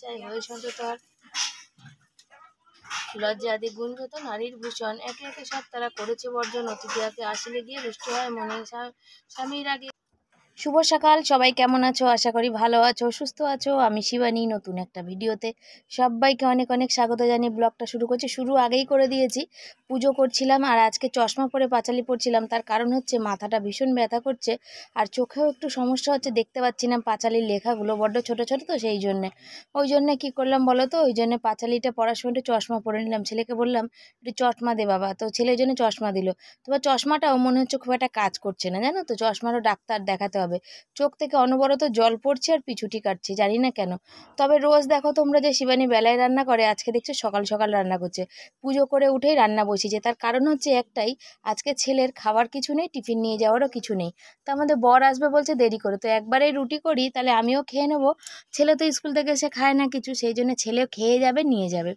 চাই লজ্জা গুণগত নারীর ভূষণ একে একে সব তারা করেছে বর্জন অতিথিয়াকে আসলে গিয়ে রুষ্ট হয় মনে স্বামীর আগে শুভ সকাল সবাই কেমন আছো আশা করি ভালো আছো সুস্থ আছো আমি শিবানী নতুন একটা ভিডিওতে সবাইকে অনেক অনেক স্বাগত জানিয়ে ব্লগটা শুরু করছি শুরু আগেই করে দিয়েছি পুজো করছিলাম আর আজকে চশমা পরে পাঁচালি পড়ছিলাম তার কারণ হচ্ছে মাথাটা ভীষণ ব্যথা করছে আর চোখেও একটু সমস্যা হচ্ছে দেখতে পাচ্ছি না পাঁচালির লেখাগুলো বড্ড ছোট ছোট তো সেই জন্যে ওই জন্যে কী করলাম বলো তো ওই জন্যে পাঁচালিটা পড়ার সময় একটু চশমা পরে নিলাম ছেলেকে বললাম একটু চশমা দে বাবা তো ছেলের জন্য চশমা দিল তোমার চশমাটাও মনে হচ্ছে খুব একটা কাজ করছে না জানো তো চশমারও ডাক্তার দেখাতে হবে চোখ থেকে অনবরত জল পড়ছে আর পিছুটি কাটছে জানি না কেন তবে রোজ দেখো তোমরা যে শিবানী বেলায় রান্না করে আজকে দেখছো সকাল সকাল রান্না করছে পুজো করে উঠেই রান্না বসিয়েছে তার কারণ হচ্ছে একটাই আজকে ছেলের খাবার কিছু নেই টিফিন নিয়ে যাওয়ারও কিছু নেই তো আমাদের বর আসবে বলছে দেরি করে তো একবারেই রুটি করি তাহলে আমিও খেয়ে নেবো ছেলে তো স্কুল থেকে এসে খায় না কিছু সেই জন্য ছেলেও খেয়ে যাবে নিয়ে যাবে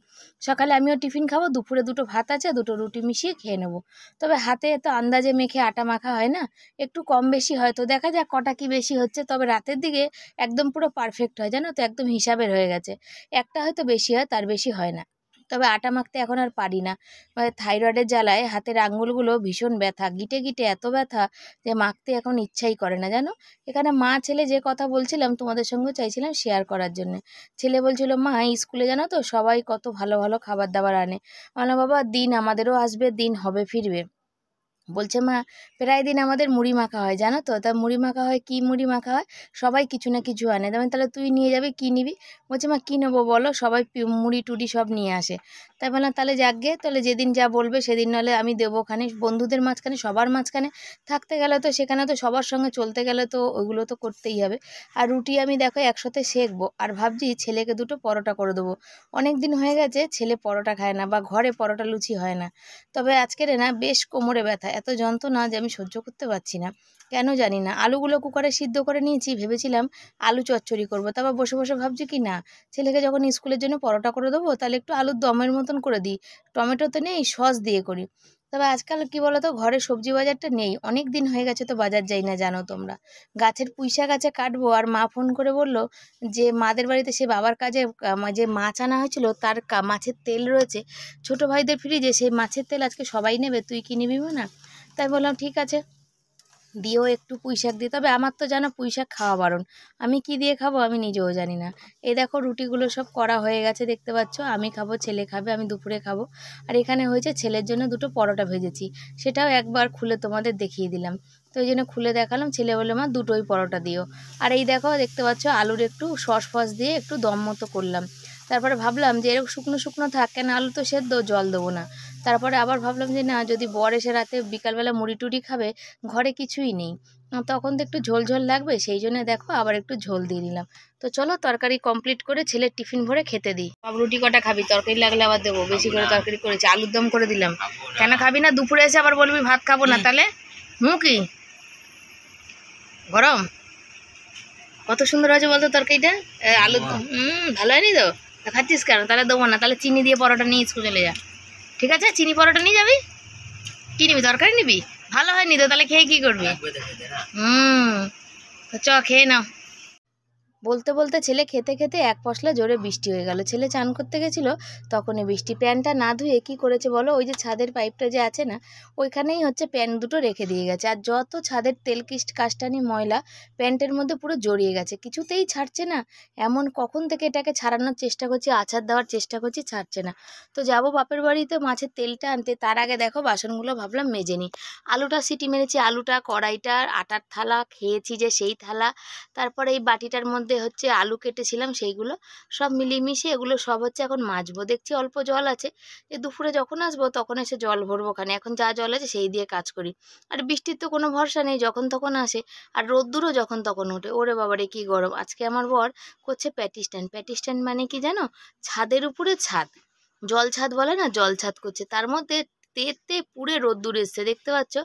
সকালে আমিও টিফিন খাবো দুপুরে দুটো ভাত আছে দুটো রুটি মিশিয়ে খেয়ে নেবো তবে হাতে তো আন্দাজে মেখে আটা মাখা হয় না একটু কম বেশি হয় তো দেখা যাক কটা কি বেশি হচ্ছে তবে রাতের দিকে একদম পুরো পারফেক্ট হয় জানো তো একদম হিসাবের হয়ে গেছে একটা হয়তো বেশি হয় তার বেশি হয় না তবে আটা মাখতে এখন আর পারি না মানে থাইরয়েডের জ্বালায় হাতের আঙুলগুলো ভীষণ ব্যথা গিটে গিটে এত ব্যথা যে মাখতে এখন ইচ্ছাই করে না জানো এখানে মা ছেলে যে কথা বলছিলাম তোমাদের সঙ্গে চাইছিলাম শেয়ার করার জন্য ছেলে বলছিল মা স্কুলে জানো তো সবাই কত ভালো ভালো খাবার দাবার আনে মানে বাবা দিন আমাদেরও আসবে দিন হবে ফিরবে বলছে মা প্রায় দিন আমাদের মুড়ি মাখা হয় জানো তো তা মুড়ি মাখা হয় কি মুড়ি মাখা হয় সবাই কিছু না কিছু আনে তেমন তাহলে তুই নিয়ে যাবি কি নিবি বলছে মা কী নেবো বলো সবাই মুড়ি টুড়ি সব নিয়ে আসে তাই বললাম তাহলে যাকগে তাহলে যেদিন যা বলবে সেদিন নাহলে আমি দেবো ওখানে বন্ধুদের মাঝখানে সবার মাঝখানে থাকতে গেলে তো সেখানে তো সবার সঙ্গে চলতে গেলে তো ওইগুলো তো করতেই হবে আর রুটি আমি দেখো একসাথে শেখবো আর ভাবছি ছেলেকে দুটো পরোটা করে দেবো অনেক দিন হয়ে গেছে ছেলে পরোটা খায় না বা ঘরে পরোটা লুচি হয় না তবে আজকের না বেশ কোমরে ব্যথা এত যন্ত্রণা যে আমি সহ্য করতে পারছি না কেন জানি না আলুগুলো কুকারে সিদ্ধ করে নিয়েছি ভেবেছিলাম আলু চচ্চড়ি করব তারপর বসে বসে ভাবছি কি না ছেলেকে যখন স্কুলের জন্য পরোটা করে দেবো তাহলে একটু আলুর দমের মতন করে দিই টমেটো তো নেই সস দিয়ে করি তবে আজকাল কি বলো তো ঘরে সবজি বাজারটা নেই অনেক দিন হয়ে গেছে তো বাজার যাই না জানো তোমরা গাছের পুঁইশা গাছে কাটবো আর মা ফোন করে বলল যে মাদের বাড়িতে সে বাবার কাজে যে মাছ আনা হয়েছিল তার মাছের তেল রয়েছে ছোট ভাইদের ফ্রিজে সেই মাছের তেল আজকে সবাই নেবে তুই কি নিবি না তাই বললাম ঠিক আছে দিয়েও একটু পুঁইশাক দিই তবে আমার তো জানো পুঁইশাক খাওয়া বারণ আমি কি দিয়ে খাবো আমি নিজেও জানি না এই দেখো রুটিগুলো সব করা হয়ে গেছে দেখতে পাচ্ছ আমি খাবো ছেলে খাবে আমি দুপুরে খাবো আর এখানে হয়েছে ছেলের জন্য দুটো পরোটা ভেজেছি সেটাও একবার খুলে তোমাদের দেখিয়ে দিলাম তো এই জন্য খুলে দেখালাম ছেলে বলে মা দুটোই পরোটা দিও আর এই দেখো দেখতে পাচ্ছ আলুর একটু সস ফস দিয়ে একটু দম মতো করলাম তারপরে ভাবলাম যে এরকম শুকনো শুকনো থাকে না আলু তো সেদ্ধ জল দেবো না তারপরে আবার ভাবলাম যে না যদি বর এসে রাতে বিকালবেলা মুড়ি টুড়ি খাবে ঘরে কিছুই নেই তখন তো একটু ঝোল ঝোল লাগবে সেই জন্য দেখো আবার একটু ঝোল দিয়ে নিলাম তো চলো তরকারি কমপ্লিট করে ছেলের টিফিন ভরে খেতে দিই রুটি কটা খাবি তরকারি লাগলে আবার দেবো বেশি করে তরকারি করেছি আলুর দম করে দিলাম কেন খাবি না দুপুরে এসে আবার বলবি ভাত খাবো না তাহলে হুঁ কি গরম কত সুন্দর হয়েছে বলতো তরকারিটা আলুর দম ভালো হয়নি তো খাচ্ছিস কেন তাহলে দেবো না তাহলে চিনি দিয়ে পরোটা নিয়ে স্কুল চলে যা ঠিক আছে চিনি পরোটা নিয়ে যাবি কী নিবি তরকারি নিবি ভালো হয়নি তো তাহলে খেয়ে কী করবি হুম চ খেয়ে নাও বলতে বলতে ছেলে খেতে খেতে এক পশলা জোরে বৃষ্টি হয়ে গেল ছেলে চান করতে গেছিল তখনই বৃষ্টি প্যানটা না ধুয়ে কি করেছে বলো ওই যে ছাদের পাইপটা যে আছে না ওইখানেই হচ্ছে প্যান দুটো রেখে দিয়ে গেছে আর যত ছাদের তেলকিস্ট কাস্টানি ময়লা প্যান্টের মধ্যে পুরো জড়িয়ে গেছে কিছুতেই ছাড়ছে না এমন কখন থেকে এটাকে ছাড়ানোর চেষ্টা করছি আছার দেওয়ার চেষ্টা করছি ছাড়ছে না তো যাব বাপের বাড়িতে মাছের তেলটা আনতে তার আগে দেখো বাসনগুলো ভাবলাম মেজে নিই আলুটা সিটি মেরেছি আলুটা কড়াইটা আটার থালা খেয়েছি যে সেই থালা তারপরে এই বাটিটার মধ্যে মধ্যে হচ্ছে আলু কেটেছিলাম সেইগুলো সব মিলিয়ে মিশিয়ে এগুলো সব হচ্ছে এখন মাজবো দেখছি অল্প জল আছে যে দুপুরে যখন আসবো তখন এসে জল ভরবো খানে এখন যা জল আছে সেই দিয়ে কাজ করি আর বৃষ্টির তো কোনো ভরসা নেই যখন তখন আসে আর রোদ্দুরও যখন তখন ওঠে ওরে বাবারে কি গরম আজকে আমার বর করছে প্যাটি স্ট্যান্ড প্যাটি স্ট্যান্ড মানে কি জানো ছাদের উপরে ছাদ জল ছাদ বলে না জল ছাদ করছে তার মধ্যে তেতে পুরে রোদ্দুর এসছে দেখতে পাচ্ছ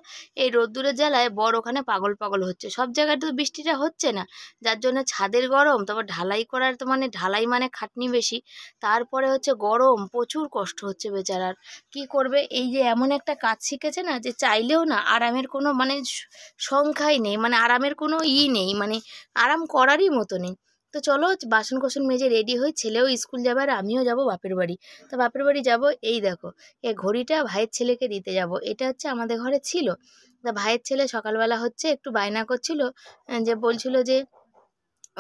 এই রোদ্দুরের জ্বালায় বড় ওখানে পাগল পাগল হচ্ছে সব জায়গায় তো বৃষ্টিটা হচ্ছে না যার জন্য ছাদের গরম তারপর ঢালাই করার তো মানে ঢালাই মানে খাটনি বেশি তারপরে হচ্ছে গরম প্রচুর কষ্ট হচ্ছে বেচারার কি করবে এই যে এমন একটা কাজ শিখেছে না যে চাইলেও না আরামের কোনো মানে সংখ্যাই নেই মানে আরামের কোনো ই নেই মানে আরাম করারই মতো নেই তো চলো বাসন কোসন মেজে রেডি হয়ে ছেলেও স্কুল যাবে আর আমিও যাব বাপের বাড়ি তো বাপের বাড়ি যাব এই দেখো এ ঘড়িটা ভাইয়ের ছেলেকে দিতে যাব এটা হচ্ছে আমাদের ঘরে ছিল তা ভাইয়ের ছেলে সকালবেলা হচ্ছে একটু বায়না করছিল যে বলছিল যে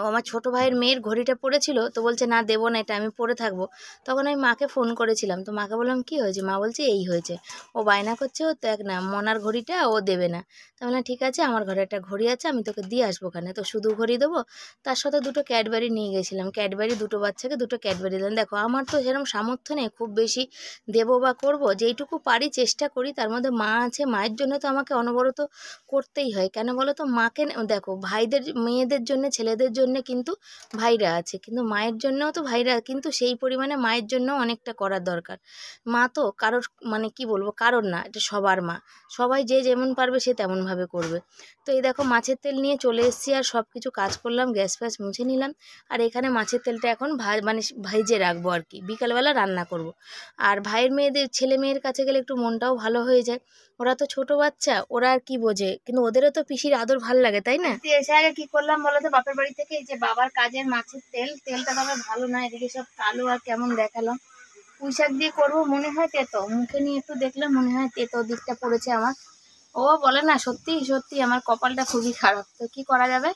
আমার ছোট ভাইয়ের মেয়ের ঘড়িটা পড়েছিল তো বলছে না দেবো না এটা আমি পরে থাকবো তখন আমি মাকে ফোন করেছিলাম তো মাকে বললাম কি হয়েছে মা বলছে এই হয়েছে ও বায়না করছে ও তো এক না মনার ঘড়িটা ও দেবে না তো বললাম ঠিক আছে আমার ঘরে একটা ঘড়ি আছে আমি তোকে দিয়ে আসবো ওখানে তো শুধু ঘড়ি দেবো তার সাথে দুটো ক্যাডবেরি নিয়ে গেছিলাম ক্যাডবেরি দুটো বাচ্চাকে দুটো ক্যাডবেরি দিলাম দেখো আমার তো সেরকম সামর্থ্য নেই খুব বেশি দেবো বা করব যেইটুকু পারি চেষ্টা করি তার মধ্যে মা আছে মায়ের জন্য তো আমাকে অনবরত করতেই হয় কেন বলো তো মাকে দেখো ভাইদের মেয়েদের জন্য ছেলেদের জন্য জন্য কিন্তু ভাইরা আছে কিন্তু মায়ের জন্যও তো ভাইরা কিন্তু সেই পরিমাণে মায়ের জন্য অনেকটা করার দরকার মা তো কারোর মানে কি বলবো কারোর না এটা সবার মা সবাই যে যেমন পারবে সে তেমনভাবে করবে তো এই দেখো মাছের তেল নিয়ে চলে এসেছি আর সব কিছু কাজ করলাম গ্যাস ফ্যাস মুছে নিলাম আর এখানে মাছের তেলটা এখন ভাই মানে ভাইজে রাখবো আর কি বিকালবেলা রান্না করব। আর ভাইয়ের মেয়েদের ছেলে মেয়ের কাছে গেলে একটু মনটাও ভালো হয়ে যায় ওরা তো ছোট বাচ্চা ওরা আর কি বোঝে কিন্তু ওদেরও তো পিসির আদর ভাল লাগে তাই না এসে আগে কি করলাম বলো তো বাপের বাড়ি থেকে এই যে বাবার কাজের মাছের তেল তেলটা তবে ভালো না এদিকে সব কালো আর কেমন দেখালাম পুঁই শাক দিয়ে করবো মনে হয় তেতো মুখে নিয়ে একটু দেখলে মনে হয় তেতো দিকটা পড়েছে আমার ও বলে না সত্যি সত্যি আমার কপালটা খুবই খারাপ তো কি করা যাবে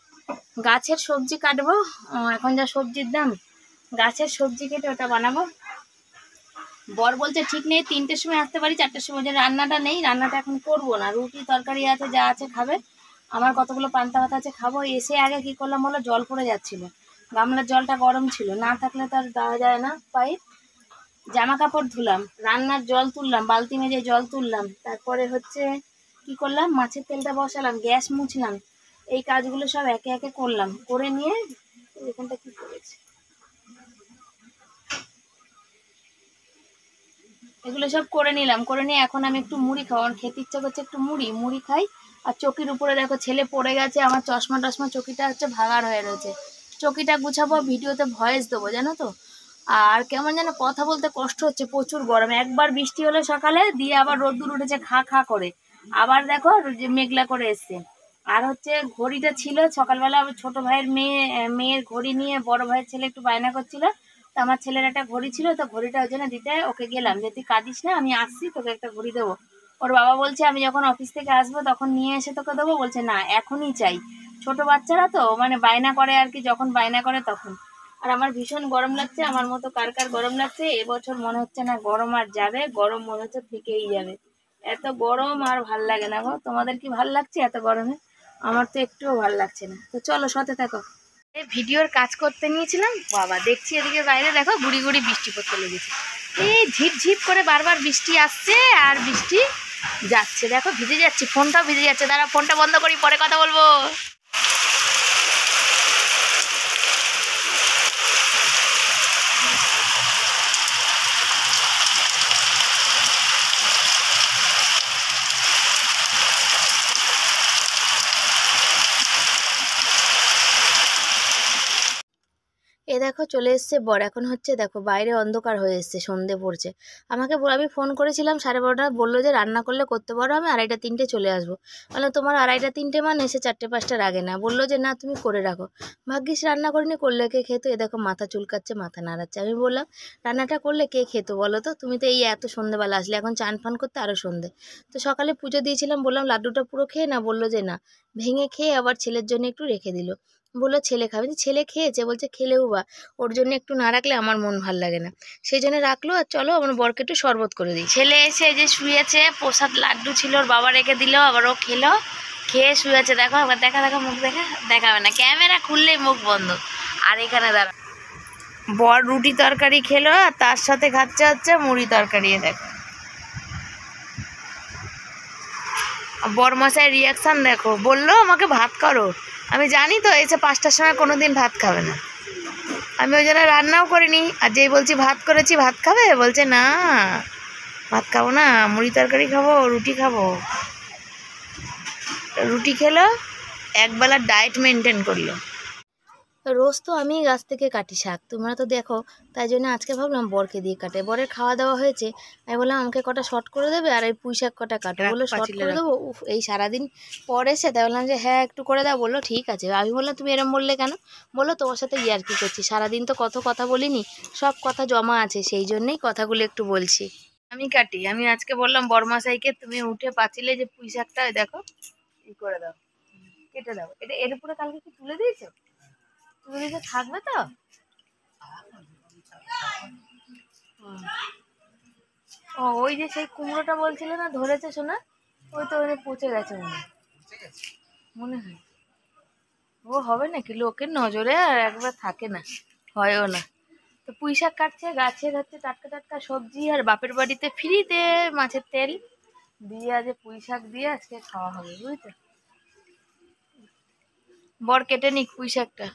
গাছের সবজি কাটবো এখন যা সবজির দাম গাছের সবজি কেটে ওটা বানাবো বর বলছে ঠিক নেই তিনটের সময় আসতে পারি চারটের সময় যে রান্নাটা নেই রান্নাটা এখন করবো না রুটি তরকারি আছে যা আছে খাবে আমার কতগুলো পান্তা ভাতা আছে খাবো এসে আগে কি করলাম বলো জল পড়ে যাচ্ছিলো গামলার জলটা গরম ছিল না থাকলে তার দেওয়া যায় না পাইপ জামা কাপড় ধুলাম রান্নার জল তুললাম বালতি মেজে জল তুললাম তারপরে হচ্ছে কি করলাম মাছের তেলটা বসালাম গ্যাস মুছলাম এই কাজগুলো সব একে একে করলাম করে নিয়ে এখানটা কি করেছি এগুলো সব করে নিলাম করে নিয়ে এখন আমি একটু মুড়ি খাওয়ার খেতে ইচ্ছা করছে একটু মুড়ি মুড়ি খাই আর চকির উপরে দেখো ছেলে পড়ে গেছে আমার চশমা টশমা চকিটা হচ্ছে ভাগার হয়ে রয়েছে চকিটা গুছাবো ভিডিওতে ভয়েস দেবো জানো তো আর কেমন যেন কথা বলতে কষ্ট হচ্ছে প্রচুর গরম একবার বৃষ্টি হলে সকালে দিয়ে আবার রোদ্দুর উঠেছে খা খা করে আবার দেখো যে মেঘলা করে এসছে আর হচ্ছে ঘড়িটা ছিল সকালবেলা ছোট ভাইয়ের মেয়ে মেয়ের ঘড়ি নিয়ে বড় ভাইয়ের ছেলে একটু বায়না করছিল তো আমার ছেলের একটা ঘড়ি ছিল তো ঘড়িটা ওই জন্য দিতে ওকে গেলাম যে তুই কাঁদিস না আমি আসছি তোকে একটা ঘড়ি দেবো ওর বাবা বলছে আমি যখন অফিস থেকে আসবো তখন নিয়ে এসে তোকে দেবো বলছে না এখনই চাই ছোট বাচ্চারা তো মানে বায়না করে আর কি যখন বায়না করে তখন আর আমার ভীষণ গরম লাগছে আমার মতো কার কার গরম লাগছে এবছর মনে হচ্ছে না গরম আর যাবে গরম মনে হচ্ছে থেকেই যাবে এত গরম আর ভাল লাগে না গো তোমাদের কি ভাল লাগছে এত গরমে আমার তো একটুও ভাল লাগছে না তো চলো সতে থাকো ভিডিওর কাজ করতে নিয়েছিলাম বাবা দেখছি এদিকে বাইরে দেখো গুড়ি গুড়ি বৃষ্টি পড়তে লেগেছে এই ঝিপ ঝিপ করে বারবার বৃষ্টি আসছে আর বৃষ্টি যাচ্ছে দেখো ভিজে যাচ্ছে ফোনটাও ভিজে যাচ্ছে দাঁড়া ফোনটা বন্ধ করি পরে কথা বলবো দেখো চলে এসছে বর এখন হচ্ছে দেখো বাইরে অন্ধকার হয়ে এসছে সন্ধে পড়ছে আমাকে আমি ফোন করেছিলাম সাড়ে বারোটা বললো যে রান্না করলে করতে পারো আমি আড়াইটা তিনটে চলে আসবো মানে তোমার আড়াইটা তিনটে মানে এসে চারটে পাঁচটার আগে না বললো যে না তুমি করে রাখো ভাগ্যিস রান্না করিনি করলে কে খেতো এ দেখো মাথা চুলকাচ্ছে মাথা নাড়াচ্ছে আমি বললাম রান্নাটা করলে কে খেতো বলো তো তুমি তো এই এত সন্ধেবেলা আসলে এখন চান ফান করতে আরও সন্ধে তো সকালে পুজো দিয়েছিলাম বললাম লাড্ডুটা পুরো খেয়ে না বললো যে না ভেঙে খেয়ে আবার ছেলের জন্য একটু রেখে দিল বললো ছেলে খাবে ছেলে খেয়েছে বলছে খেলেও বা ওর জন্য একটু না রাখলে আমার মন ভাল লাগে না সেই জন্য রাখলো আর চলো আমার বরকে একটু শরবত করে দিই ছেলে এসে যে শুয়েছে প্রসাদ লাড্ডু ছিল ওর বাবা রেখে দিল আবার ও খেলো খেয়ে শুয়েছে দেখো আবার দেখা দেখা মুখ দেখা দেখাবে না ক্যামেরা খুললেই মুখ বন্ধ আর এখানে দাঁড়া বর রুটি তরকারি খেলো আর তার সাথে খাচ্ছে হচ্ছে মুড়ি তরকারি দেখো বরমশাইয়ের রিয়াকশান দেখো বললো আমাকে ভাত করো আমি জানি তো এসে পাঁচটার সময় কোনো দিন ভাত খাবে না আমি ওই জন্য রান্নাও করিনি আর যেই বলছি ভাত করেছি ভাত খাবে বলছে না ভাত খাবো না মুড়ি তরকারি খাবো রুটি খাবো রুটি খেলো একবেলা ডায়েট মেনটেন করলো রোজ তো আমি গাছ থেকে কাটি শাক তোমরা তো দেখো তাই জন্য আজকে ভাবলাম বরকে দিয়ে কাটে বরের খাওয়া দাওয়া হয়েছে আমি বললাম আমাকে কটা শর্ট করে দেবে আর এই পুঁই শাক কটা কাটো বললো শর্ট করে দেবো উফ এই সারাদিন পরে এসে তাই বললাম যে হ্যাঁ একটু করে দাও বললো ঠিক আছে আমি বললাম তুমি এরম বললে কেন বললো তোমার সাথে ইয়ার কি করছি সারাদিন তো কত কথা বলিনি সব কথা জমা আছে সেই জন্যেই কথাগুলো একটু বলছি আমি কাটি আমি আজকে বললাম বরমাশাইকে তুমি উঠে পাচিলে যে পুঁই শাকটা দেখো কি করে দাও কেটে দাও এটা এর উপরে কালকে কি তুলে দিয়েছো তুমি তো থাকবে তো ও ওই যে সেই কুমড়োটা বলছিল না ধরেছে শোনা ওই তো ওখানে পচে গেছে মনে মনে হয় ও হবে নাকি লোকের নজরে আর একবার থাকে না হয়ও না তো পুঁই শাক কাটছে গাছে হচ্ছে টাটকা টাটকা সবজি আর বাপের বাড়িতে ফ্রিতে মাছের তেল দিয়ে আজ পুঁই শাক দিয়ে আজকে খাওয়া হবে বুঝলি বর কেটে নিক পুঁই শাকটা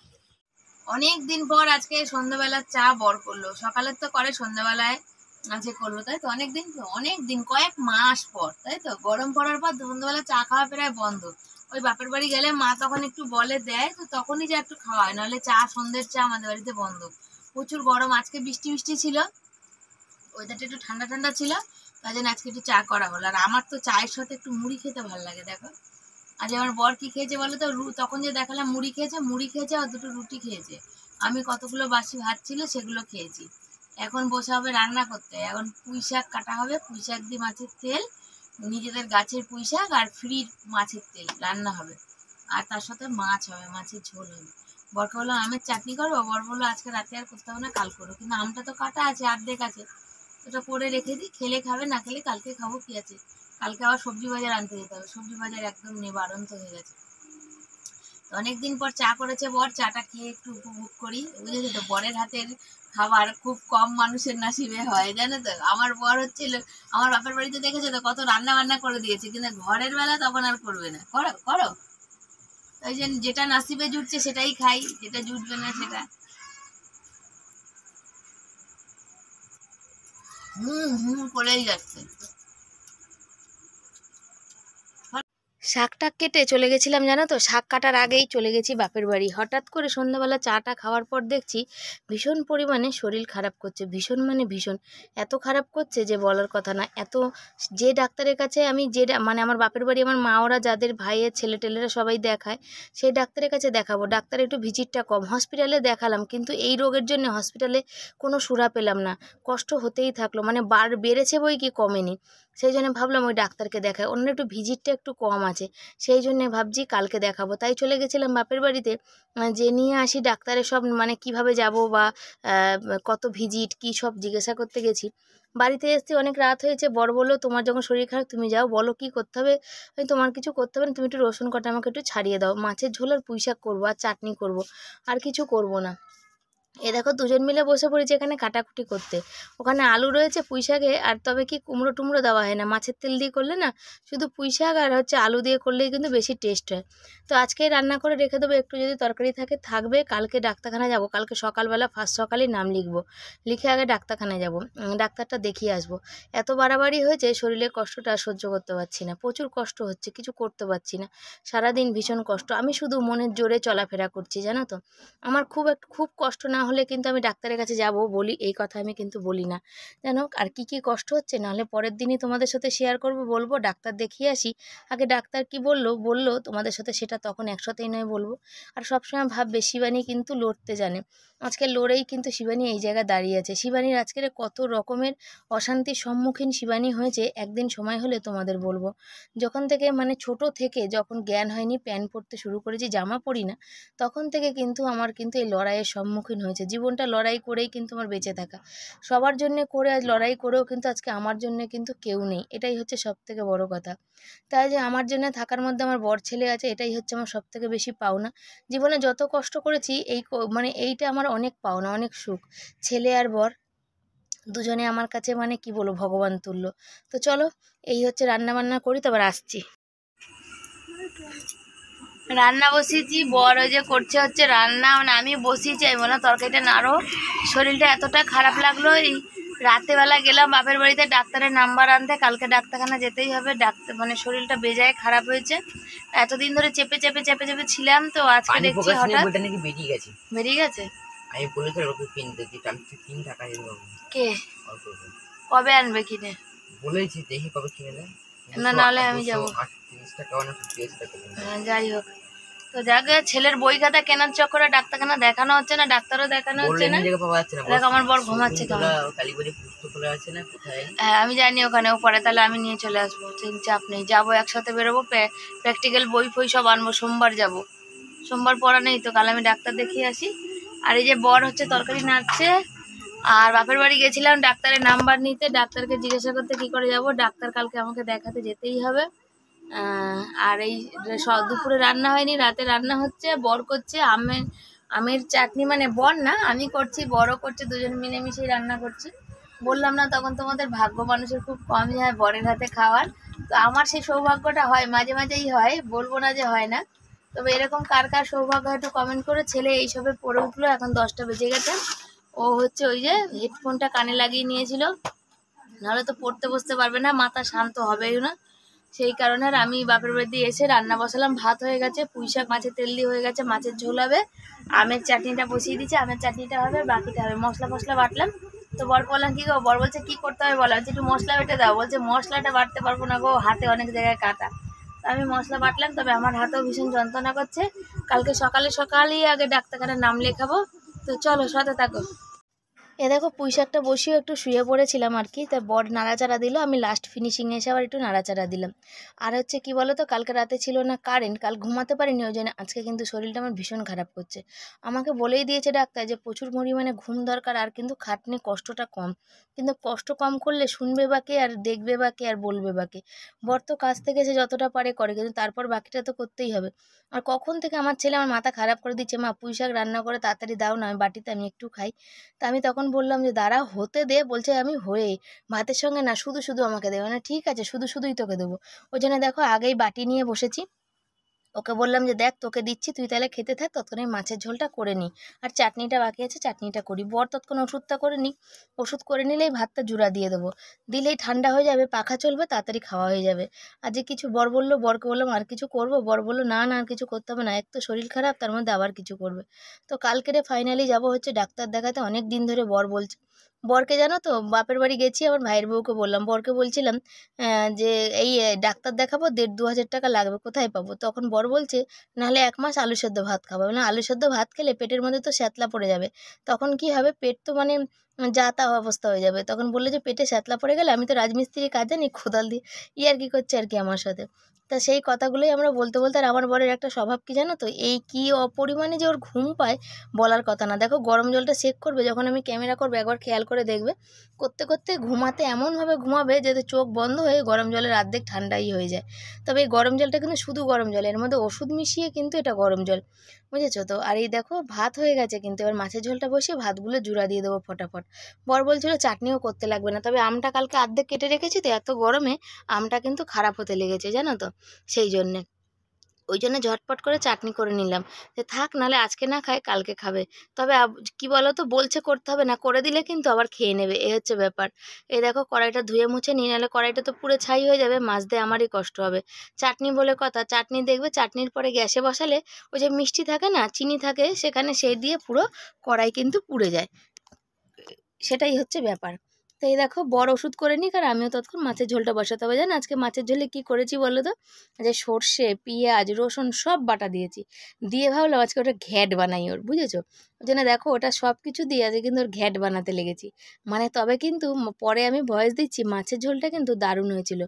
অনেক দিন পর আজকে সন্ধ্যাবেলা চা বর করলো সকালের তো করে সন্ধ্যাবেলায় আজকে করলো তাই তো অনেক দিন অনেক দিন কয়েক মাস পর তাই তো গরম পড়ার পর সন্ধ্যাবেলা চা খাওয়া প্রায় বন্ধ ওই বাপের বাড়ি গেলে মা তখন একটু বলে দেয় তো তখনই যা একটু হয় নাহলে চা সন্ধ্যের চা আমাদের বাড়িতে বন্ধ প্রচুর গরম আজকে বৃষ্টি বৃষ্টি ছিল ওয়েদারটা একটু ঠান্ডা ঠান্ডা ছিল তাই জন্য আজকে একটু চা করা হলো আর আমার তো চায়ের সাথে একটু মুড়ি খেতে ভালো লাগে দেখো আর আমার বর কি খেয়েছে বলো তো তখন যে দেখালাম মুড়ি খেয়েছে মুড়ি খেয়েছে আর দুটো রুটি খেয়েছে আমি কতগুলো বাসি ভাত ছিল সেগুলো খেয়েছি এখন বসে হবে রান্না করতে এখন পুঁই শাক কাটা হবে পুঁই শাক দিয়ে মাছের তেল নিজেদের গাছের পুঁই শাক আর ফ্রির মাছের তেল রান্না হবে আর তার সাথে মাছ হবে মাছের ঝোল হবে বরকে বললো আমের চাটনি করবো বর বললো আজকে রাতে আর করতে হবে না কাল করো কিন্তু আমটা তো কাটা আছে আর্ধেক আছে ওটা করে রেখে দিই খেলে খাবে না খেলে কালকে খাবো কি আছে কালকে আবার সবজি বাজার আনতে যেতে হবে সবজি বাজার একদম নেই হয়ে গেছে অনেকদিন পর চা করেছে বর চাটা খেয়ে একটু উপভোগ করি বুঝেছি তো বরের হাতের খাবার খুব কম মানুষের নাসিবে হয় জানো তো আমার বর হচ্ছিল আমার বাপের বাড়িতে দেখেছে তো কত রান্না বান্না করে দিয়েছে কিন্তু ঘরের বেলা তখন আর করবে না করো করো ওই জন্য যেটা নাসিবে জুটছে সেটাই খাই যেটা জুটবে না সেটা হুম হুম করেই যাচ্ছে টাক কেটে চলে গেছিলাম জানো তো শাক কাটার আগেই চলে গেছি বাপের বাড়ি হঠাৎ করে সন্ধ্যাবেলা চাটা খাওয়ার পর দেখছি ভীষণ পরিমাণে শরীর খারাপ করছে ভীষণ মানে ভীষণ এত খারাপ করছে যে বলার কথা না এত যে ডাক্তারের কাছে আমি যে মানে আমার বাপের বাড়ি আমার মা ওরা যাদের ভাইয়ের ছেলে টেলেরা সবাই দেখায় সেই ডাক্তারের কাছে দেখাবো ডাক্তার একটু ভিজিটটা কম হসপিটালে দেখালাম কিন্তু এই রোগের জন্য হসপিটালে কোনো সুরা পেলাম না কষ্ট হতেই থাকলো মানে বার বেড়েছে বই কি কমেনি সেই জন্য ভাবলাম ওই ডাক্তারকে দেখায় অন্য একটু ভিজিটটা একটু কম আছে আছে সেই জন্যে ভাবছি কালকে দেখাবো তাই চলে গেছিলাম বাপের বাড়িতে যে নিয়ে আসি ডাক্তারে সব মানে কিভাবে যাব বা কত ভিজিট কি সব জিজ্ঞাসা করতে গেছি বাড়িতে এসতে অনেক রাত হয়েছে বড় বলো তোমার যখন শরীর খারাপ তুমি যাও বলো কি করতে হবে তোমার কিছু করতে হবে না তুমি একটু রসুন কটা আমাকে একটু ছাড়িয়ে দাও মাছের ঝোল আর পুঁই শাক করবো আর চাটনি করব আর কিছু করব না এ দেখো দুজন মিলে বসে পড়েছি এখানে কাটাকুটি করতে ওখানে আলু রয়েছে পুঁই শাকে আর তবে কি কুমড়ো টুমড়ো দেওয়া হয় না মাছের তেল দিয়ে করলে না শুধু পুঁই শাক আর হচ্ছে আলু দিয়ে করলেই কিন্তু বেশি টেস্ট হয় তো আজকে রান্না করে রেখে দেবো একটু যদি তরকারি থাকে থাকবে কালকে ডাক্তারখানা যাব কালকে সকালবেলা ফার্স্ট সকালেই নাম লিখবো লিখে আগে ডাক্তারখানায় যাব ডাক্তারটা দেখিয়ে আসবো এত বাড়াবাড়ি হয়েছে শরীরের কষ্টটা সহ্য করতে পারছি না প্রচুর কষ্ট হচ্ছে কিছু করতে পারছি না সারাদিন ভীষণ কষ্ট আমি শুধু মনের জোরে চলাফেরা করছি জানো তো আমার খুব খুব কষ্ট না হলে কিন্তু আমি ডাক্তারের কাছে যাব বলি এই কথা আমি কিন্তু বলি না যেন আর কি কি কষ্ট হচ্ছে নাহলে পরের দিনই তোমাদের সাথে শেয়ার করব বলবো ডাক্তার দেখিয়ে আসি আগে ডাক্তার কি বললো বললো তোমাদের সাথে সেটা তখন একসাথেই নয় বলবো আর সবসময় ভাববে শিবানী কিন্তু লড়তে জানে আজকে লড়েই কিন্তু শিবানী এই জায়গায় দাঁড়িয়ে আছে শিবানীর আজকের কত রকমের অশান্তির সম্মুখীন শিবানী হয়েছে একদিন সময় হলে তোমাদের বলবো যখন থেকে মানে ছোট থেকে যখন জ্ঞান হয়নি প্যান্ট পরতে শুরু করেছি জামা পরি না তখন থেকে কিন্তু আমার কিন্তু এই লড়াইয়ের সম্মুখীন হয়েছে হয়েছে জীবনটা লড়াই করেই কিন্তু আমার বেঁচে থাকা সবার জন্য করে আজ লড়াই করেও কিন্তু আজকে আমার জন্য কিন্তু কেউ নেই এটাই হচ্ছে সব থেকে বড়ো কথা তাই যে আমার জন্য থাকার মধ্যে আমার বর ছেলে আছে এটাই হচ্ছে আমার সব থেকে বেশি পাওনা জীবনে যত কষ্ট করেছি এই মানে এইটা আমার অনেক পাওনা অনেক সুখ ছেলে আর বর দুজনে আমার কাছে মানে কি বলবো ভগবান তুল্য তো চলো এই হচ্ছে রান্না বান্না করি তারপর আসছি রান্না বসিয়েছি বর ওই যে করছে হচ্ছে রান্না মানে আমি বসিয়েছি আমি বললাম তরকারিটা নাড়ো শরীরটা এতটা খারাপ লাগলো এই রাতেবেলা গেলাম বাপের বাড়িতে ডাক্তারের নাম্বার আনতে কালকে ডাক্তারখানা যেতেই হবে ডাক্তার মানে শরীরটা বেজায় খারাপ হয়েছে এতদিন ধরে চেপে চেপে চেপে চেপে ছিলাম তো আজকে দেখছি হঠাৎ বেরিয়ে গেছে বেরিয়ে গেছে আমি দিতে আমি টাকা কে কবে আনবে কিনে বলেছি দেখি কবে কিনে দেয় না নাহলে আমি যাবো হ্যাঁ, যাই হোক তো যাকে ছেলের বই খাতা কেনার চক্করে ডাক্তারখানা দেখানো হচ্ছে না ডাক্তারও দেখানো হচ্ছে না আমার বর ঘুমাচ্ছে হ্যাঁ আমি জানি ওখানে ও পরে তাহলে আমি নিয়ে চলে আসবো চাপ নেই যাবো একসাথে বেরোবো প্র্যাকটিক্যাল বই ফই সব আনবো সোমবার যাব সোমবার পড়া নেই তো কাল আমি ডাক্তার দেখিয়ে আসি আর এই যে বর হচ্ছে তরকারি নাড়ছে আর বাপের বাড়ি গেছিলাম ডাক্তারের নাম্বার নিতে ডাক্তারকে জিজ্ঞাসা করতে কি করে যাব ডাক্তার কালকে আমাকে দেখাতে যেতেই হবে আর এই দুপুরে রান্না হয়নি রাতে রান্না হচ্ছে বর করছে আমের আমের চাটনি মানে বর না আমি করছি বড়ও করছে দুজন মিলেমিশেই রান্না করছি বললাম না তখন তোমাদের ভাগ্য মানুষের খুব কমই হয় হ্যাঁ, বরের হাতে খাওয়ার তো আমার সেই সৌভাগ্যটা হয় মাঝে মাঝেই হয় বলবো না যে হয় না তবে এরকম কার কার সৌভাগ্য হয়তো কমেন্ট করে ছেলে এইসবে পড়ে উঠলো এখন দশটা বেজে গেছে ও হচ্ছে ওই যে হেডফোনটা কানে লাগিয়ে নিয়েছিল নাহলে তো পড়তে বসতে পারবে না মাথা শান্ত হবেই না সেই কারণে আমি বাপের বাড়ি এসে রান্না বসালাম ভাত হয়ে গেছে পুঁই শাক মাছের তেল দিয়ে হয়ে গেছে মাছের ঝোল হবে আমের চাটনিটা বসিয়ে দিচ্ছে আমের চাটনিটা হবে বাকিটা হবে মশলা ফসলা বাটলাম তো বর বললাম কী গো বর বলছে কী করতে হবে বলা হচ্ছে একটু মশলা বেটে দাও বলছে মশলাটা বাটতে পারবো না গো হাতে অনেক জায়গায় কাটা আমি মশলা বাটলাম তবে আমার হাতেও ভীষণ যন্ত্রণা করছে কালকে সকালে সকালেই আগে ডাক্তারখানার নাম লেখাবো তো চলো সাথে থাকো এ দেখো পুঁই শাকটা একটু শুয়ে পড়েছিলাম আর কি তা বড় নাড়াচাড়া দিল আমি লাস্ট ফিনিশিং এসে আবার একটু নাড়াচাড়া দিলাম আর হচ্ছে কি বলো তো কালকে রাতে ছিল না কারেন্ট কাল ঘুমাতে পারিনি ওই জন্য আজকে কিন্তু শরীরটা আমার ভীষণ খারাপ করছে আমাকে বলেই দিয়েছে ডাক্তার যে প্রচুর পরিমাণে ঘুম দরকার আর কিন্তু খাটনি কষ্টটা কম কিন্তু কষ্ট কম করলে শুনবে বা কে আর দেখবে বা কে আর বলবে বা কে বর তো কাজ থেকে সে যতটা পারে করে কিন্তু তারপর বাকিটা তো করতেই হবে আর কখন থেকে আমার ছেলে আমার মাথা খারাপ করে দিচ্ছে মা পুঁই শাক রান্না করে তাড়াতাড়ি দাও না আমি বাটিতে আমি একটু খাই তা আমি তখন তখন বললাম যে দাঁড়া হতে দে বলছে আমি হয়ে ভাতের সঙ্গে না শুধু শুধু আমাকে দেবে মানে, না ঠিক আছে শুধু শুধুই তোকে দেবো ওই জন্য দেখো আগেই বাটি নিয়ে বসেছি ওকে বললাম যে দেখ তোকে দিচ্ছি তুই তাহলে খেতে থাক ততক্ষণে মাছের ঝোলটা করে নি আর চাটনিটা বাকি আছে চাটনিটা করি বর তৎক্ষণ ওষুধটা করে নিই ওষুধ করে নিলেই ভাতটা জুড়া দিয়ে দেবো দিলেই ঠান্ডা হয়ে যাবে পাখা চলবে তাড়াতাড়ি খাওয়া হয়ে যাবে আর যে কিছু বর বললো বরকে বললাম আর কিছু করবো বর বললো না না আর কিছু করতে হবে না এক তো শরীর খারাপ তার মধ্যে আবার কিছু করবে তো কালকেরে ফাইনালি যাব হচ্ছে ডাক্তার দেখাতে অনেক দিন ধরে বর বলছে বরকে জানো তো বাপের বাড়ি গেছি আমার ভাইয়ের বউকে বললাম বরকে বলছিলাম যে এই ডাক্তার দেখাবো দেড় দু হাজার টাকা লাগবে কোথায় পাবো তখন বর বলছে নাহলে এক মাস আলু সেদ্ধ ভাত খাবো মানে আলু সেদ্ধ ভাত খেলে পেটের মধ্যে তো শ্যাতলা পড়ে যাবে তখন কি হবে পেট তো মানে যা তা অবস্থা হয়ে যাবে তখন বললো যে পেটে শ্যাতলা পড়ে গেলে আমি তো রাজমিস্ত্রি কাজ জানি খোদাল দিয়ে ই আর কি করছে আর কি আমার সাথে তা সেই কথাগুলোই আমরা বলতে বলতে আর আমার বরের একটা স্বভাব কি জানো তো এই কি অপরিমাণে যে ওর ঘুম পায় বলার কথা না দেখো গরম জলটা শেক করবে যখন আমি ক্যামেরা করবো একবার খেয়াল করে দেখবে করতে করতে ঘুমাতে এমনভাবে ঘুমাবে যাতে চোখ বন্ধ হয়ে গরম জলের অর্ধেক ঠান্ডাই হয়ে যায় তবে এই গরম জলটা কিন্তু শুধু গরম জল এর মধ্যে ওষুধ মিশিয়ে কিন্তু এটা গরম জল বুঝেছো তো আর এই দেখো ভাত হয়ে গেছে কিন্তু এবার মাছের ঝোলটা বসিয়ে ভাতগুলো জুড়া দিয়ে দেবো ফটাফট বর বলছিল চাটনিও করতে লাগবে না তবে আমটা কালকে অর্ধেক কেটে রেখেছি তো এত গরমে আমটা কিন্তু খারাপ হতে লেগেছে জানো তো সেই জন্যে ওই জন্য ঝটপট করে চাটনি করে নিলাম যে থাক নাহলে আজকে না খায় কালকে খাবে তবে কি বলো তো বলছে করতে হবে না করে দিলে কিন্তু আবার খেয়ে নেবে এ হচ্ছে ব্যাপার এই দেখো কড়াইটা ধুয়ে মুছে নিয়ে নাহলে কড়াইটা তো পুরো ছাই হয়ে যাবে মাছ দিয়ে আমারই কষ্ট হবে চাটনি বলে কথা চাটনি দেখবে চাটনির পরে গ্যাসে বসালে ওই যে মিষ্টি থাকে না চিনি থাকে সেখানে সেই দিয়ে পুরো কড়াই কিন্তু পুড়ে যায় সেটাই হচ্ছে ব্যাপার তো এই দেখো বড় ওষুধ করে নিই আর আমিও তৎক্ষণ মাছের ঝোলটা বসাতে হবে জানো আজকে মাছের ঝোলে কি করেছি বলো তো যে সর্ষে পেঁয়াজ রসুন সব বাটা দিয়েছি দিয়ে ভাবলাম আজকে ওটা ঘ্যাট বানাই ওর বুঝেছো ওই জন্য দেখো ওটা সব কিছু দিয়ে আছে কিন্তু ওর ঘ্যাট বানাতে লেগেছি মানে তবে কিন্তু পরে আমি ভয়েস দিচ্ছি মাছের ঝোলটা কিন্তু দারুণ হয়েছিল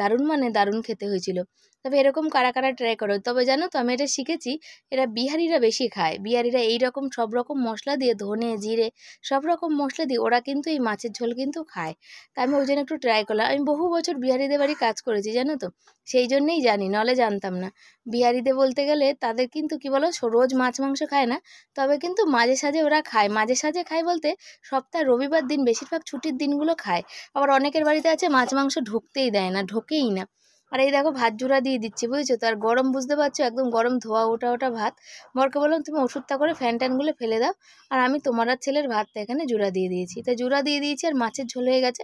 দারুণ মানে দারুণ খেতে হয়েছিল তবে এরকম কারা কারা ট্রাই করো তবে জানো তো আমি এটা শিখেছি এরা বিহারিরা বেশি খায় বিহারিরা এই রকম সব রকম মশলা দিয়ে ধনে জিরে সব রকম মশলা দিয়ে ওরা কিন্তু এই মাছের ঝোল কিন্তু খায় তাই আমি ওই জন্য একটু ট্রাই করলাম আমি বহু বছর বিহারিদের বাড়ি কাজ করেছি জানো তো সেই জন্যেই জানি নলে জানতাম না বিহারিদের বলতে গেলে তাদের কিন্তু কি বলো রোজ মাছ মাংস খায় না তবে কিন্তু মাঝে সাঝে ওরা খায় মাঝে সাঝে খায় বলতে সপ্তাহ রবিবার দিন বেশিরভাগ ছুটির দিনগুলো খায় আবার অনেকের বাড়িতে আছে মাছ মাংস ঢুকতেই দেয় না ঢোকেই না আর এই দেখো ভাত জোড়া দিয়ে দিচ্ছি বুঝেছো তো আর গরম বুঝতে পারছো একদম গরম ধোয়া ওটা ওটা ভাত বরকে বললাম তুমি ওষুধটা করে ফ্যান ট্যানগুলো ফেলে দাও আর আমি তোমার আর ছেলের ভাতটা এখানে জোড়া দিয়ে দিয়েছি তা জোড়া দিয়ে দিয়েছি আর মাছের ঝোল হয়ে গেছে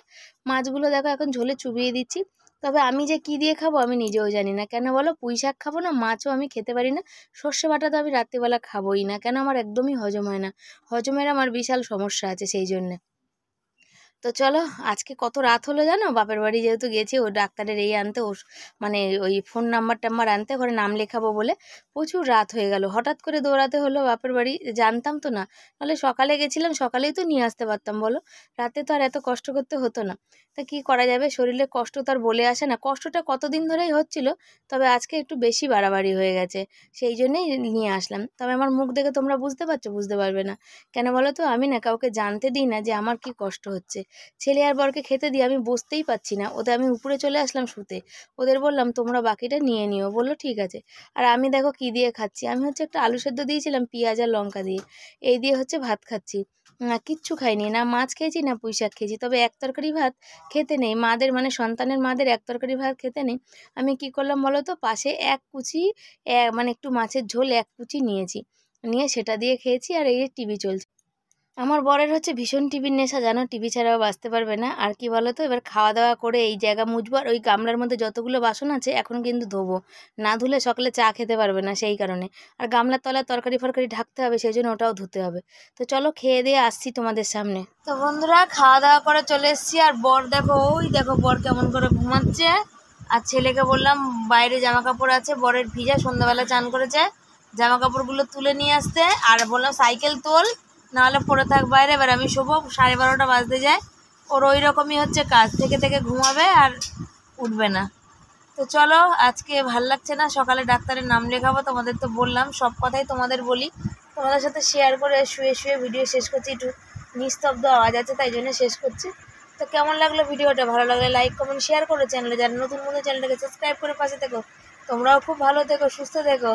মাছগুলো দেখো এখন ঝোলে চুবিয়ে দিচ্ছি তবে আমি যে কি দিয়ে খাবো আমি নিজেও জানি না কেন বলো পুঁই শাক খাবো না মাছও আমি খেতে পারি না সর্ষে বাটা তো আমি রাত্রিবেলা খাবোই না কেন আমার একদমই হজম হয় না হজমের আমার বিশাল সমস্যা আছে সেই জন্যে তো চলো আজকে কত রাত হলো জানো বাপের বাড়ি যেহেতু গেছি ওই ডাক্তারের এই আনতে ও মানে ওই ফোন নাম্বার টাম্বার আনতে ঘরে নাম লেখাবো বলে প্রচুর রাত হয়ে গেল হঠাৎ করে দৌড়াতে হলো বাপের বাড়ি জানতাম তো না নাহলে সকালে গেছিলাম সকালেই তো নিয়ে আসতে পারতাম বলো রাতে তো আর এত কষ্ট করতে হতো না তা কি করা যাবে শরীরে কষ্ট তো আর বলে আসে না কষ্টটা কতদিন ধরেই হচ্ছিল তবে আজকে একটু বেশি বাড়াবাড়ি হয়ে গেছে সেই জন্যেই নিয়ে আসলাম তবে আমার মুখ দেখে তোমরা বুঝতে পারছো বুঝতে পারবে না কেন বলো তো আমি না কাউকে জানতে দিই না যে আমার কি কষ্ট হচ্ছে ছেলে আর বরকে খেতে দিয়ে আমি বসতেই পাচ্ছি না ওদের আমি উপরে চলে আসলাম শুতে ওদের বললাম তোমরা বাকিটা নিয়ে নিও বললো ঠিক আছে আর আমি দেখো কি দিয়ে খাচ্ছি আমি হচ্ছে একটা আলু সেদ্ধ দিয়েছিলাম পেঁয়াজ আর লঙ্কা দিয়ে এই দিয়ে হচ্ছে ভাত খাচ্ছি কিচ্ছু খাইনি না মাছ খেয়েছি না পুঁই শাক খেয়েছি তবে এক তরকারি ভাত খেতে নেই মাদের মানে সন্তানের মাদের এক তরকারি ভাত খেতে নেই আমি কি করলাম বলো তো পাশে এক কুচি মানে একটু মাছের ঝোল এক কুচি নিয়েছি নিয়ে সেটা দিয়ে খেয়েছি আর এই টিভি চলছে আমার বরের হচ্ছে ভীষণ টিভির নেশা জানো টিভি ছাড়াও বাঁচতে পারবে না আর কি বলো তো এবার খাওয়া দাওয়া করে এই জায়গা মুজবার ওই গামলার মধ্যে যতগুলো বাসন আছে এখন কিন্তু ধোবো না ধুলে সকালে চা খেতে পারবে না সেই কারণে আর গামলার তলায় তরকারি ফরকারি ঢাকতে হবে সেই জন্য ওটাও ধুতে হবে তো চলো খেয়ে দিয়ে আসছি তোমাদের সামনে তো বন্ধুরা খাওয়া দাওয়া করে চলে এসছি আর বর দেখো ওই দেখো বর কেমন করে ঘুমাচ্ছে আর ছেলেকে বললাম বাইরে জামা কাপড় আছে বরের ভিজা সন্ধ্যাবেলা চান করেছে জামা কাপড়গুলো তুলে নিয়ে আসতে আর বললাম সাইকেল তোল নাহলে পড়ে থাক বাইরে এবার আমি শুভ সাড়ে বারোটা বাজতে যাই ওর ওই রকমই হচ্ছে কাজ থেকে থেকে ঘুমাবে আর উঠবে না তো চলো আজকে ভাল লাগছে না সকালে ডাক্তারের নাম লেখাবো তোমাদের তো বললাম সব কথাই তোমাদের বলি তোমাদের সাথে শেয়ার করে শুয়ে শুয়ে ভিডিও শেষ করছি একটু নিস্তব্ধ আওয়াজ আছে তাই জন্য শেষ করছি তো কেমন লাগলো ভিডিওটা ভালো লাগলে লাইক কমেন্ট শেয়ার করো চ্যানেলে যারা নতুন নতুন চ্যানেলটাকে সাবস্ক্রাইব করে পাশে থেকো তোমরাও খুব ভালো থেকো সুস্থ থেকো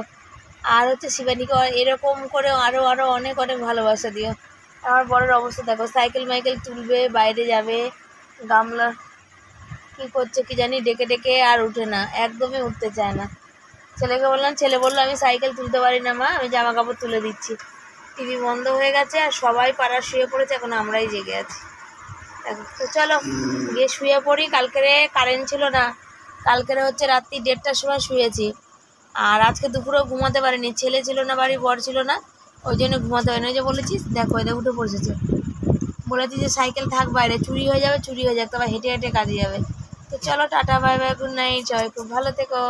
আর হচ্ছে শিবানীকে এরকম করে আরও আরও অনেক অনেক ভালোবাসা দিও আমার বড়োর অবস্থা দেখো সাইকেল মাইকেল তুলবে বাইরে যাবে গামলা কি করছে কি জানি ডেকে ডেকে আর উঠে না একদমই উঠতে চায় না ছেলেকে বললাম ছেলে বললো আমি সাইকেল তুলতে পারি না মা আমি জামা কাপড় তুলে দিচ্ছি টিভি বন্ধ হয়ে গেছে আর সবাই পাড়া শুয়ে পড়েছে এখন আমরাই জেগে আছি তো চলো গিয়ে শুয়ে পড়ি কালকেরে কারেন্ট ছিল না কালকেরে হচ্ছে রাত্রি দেড়টার সময় শুয়েছি আর আজকে দুপুরেও ঘুমাতে পারিনি ছেলে ছিল না বাড়ি বর ছিল না ওই জন্য ঘুমাতে হয়নি ওই যে বলেছিস দেখো এটা উঠে বসেছে বলেছি যে সাইকেল থাক বাইরে চুরি হয়ে যাবে চুরি হয়ে যাক তোমার হেঁটে হেঁটে কাজে যাবে তো চলো tata bye bye good night সবাই খুব ভালো থেকো